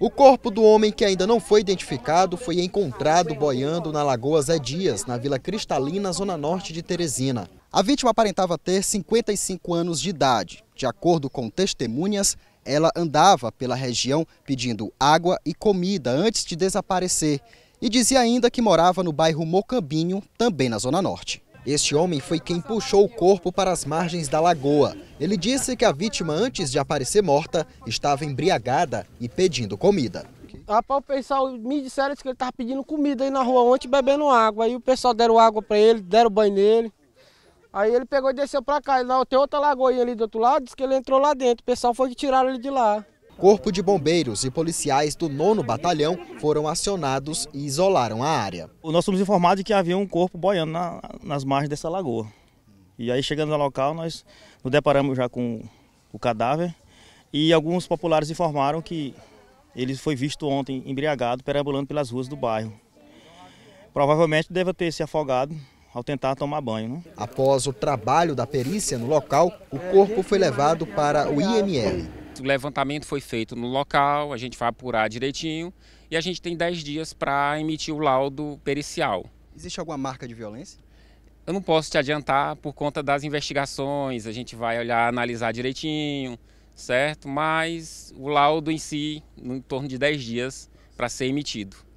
O corpo do homem que ainda não foi identificado foi encontrado boiando na Lagoa Zé Dias, na Vila Cristalina, zona norte de Teresina. A vítima aparentava ter 55 anos de idade. De acordo com testemunhas, ela andava pela região pedindo água e comida antes de desaparecer e dizia ainda que morava no bairro Mocambinho, também na zona norte. Este homem foi quem puxou o corpo para as margens da lagoa. Ele disse que a vítima, antes de aparecer morta, estava embriagada e pedindo comida. Rapaz, o pessoal me disseram que ele estava pedindo comida aí na rua ontem, bebendo água. Aí o pessoal deram água para ele, deram banho nele. Aí ele pegou e desceu para cá. tem outra lagoinha ali do outro lado, disse que ele entrou lá dentro. O pessoal foi que tiraram ele de lá. Corpo de Bombeiros e policiais do 9 Batalhão foram acionados e isolaram a área. Nós fomos informados de é que havia um corpo boiando na, nas margens dessa lagoa. E aí, chegando no local, nós nos deparamos já com o cadáver e alguns populares informaram que ele foi visto ontem embriagado perambulando pelas ruas do bairro. Provavelmente deve ter se afogado ao tentar tomar banho. Né? Após o trabalho da perícia no local, o corpo foi levado para o IML, o levantamento foi feito no local, a gente vai apurar direitinho e a gente tem 10 dias para emitir o laudo pericial. Existe alguma marca de violência? Eu não posso te adiantar por conta das investigações, a gente vai olhar, analisar direitinho, certo? Mas o laudo em si, em torno de 10 dias para ser emitido.